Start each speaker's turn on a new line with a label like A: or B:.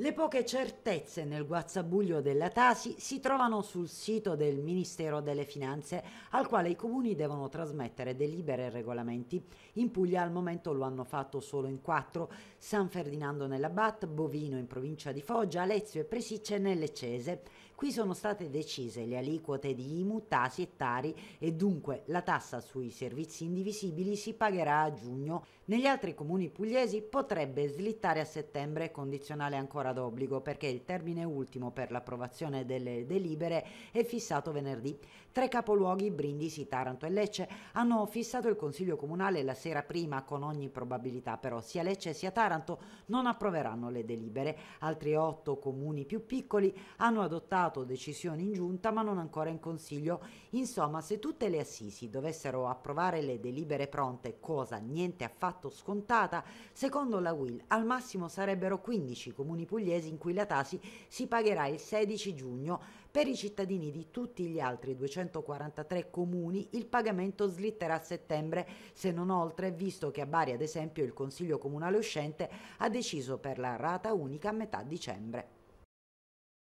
A: Le poche certezze nel guazzabuglio della Tasi si trovano sul sito del Ministero delle Finanze, al quale i comuni devono trasmettere delibere e regolamenti. In Puglia al momento lo hanno fatto solo in quattro: San Ferdinando nella Bat, Bovino in provincia di Foggia, Alezio e Presicce nelle Cese. Qui sono state decise le aliquote di IMU, Tasi e Tari e dunque la tassa sui servizi indivisibili si pagherà a giugno. Negli altri comuni pugliesi potrebbe slittare a settembre, condizionale ancora ancora d'obbligo perché il termine ultimo per l'approvazione delle delibere è fissato venerdì. Tre capoluoghi, Brindisi, Taranto e Lecce, hanno fissato il Consiglio Comunale la sera prima, con ogni probabilità però sia Lecce sia Taranto non approveranno le delibere. Altri otto comuni più piccoli hanno adottato decisioni in giunta ma non ancora in Consiglio. Insomma, se tutte le assisi dovessero approvare le delibere pronte, cosa niente affatto scontata, secondo la Will al massimo sarebbero 15 comuni pubblici pugliesi in cui la Tasi si pagherà il 16 giugno. Per i cittadini di tutti gli altri 243 comuni il pagamento slitterà a settembre, se non oltre, visto che a Bari ad esempio il Consiglio Comunale uscente ha deciso per la rata unica a metà dicembre.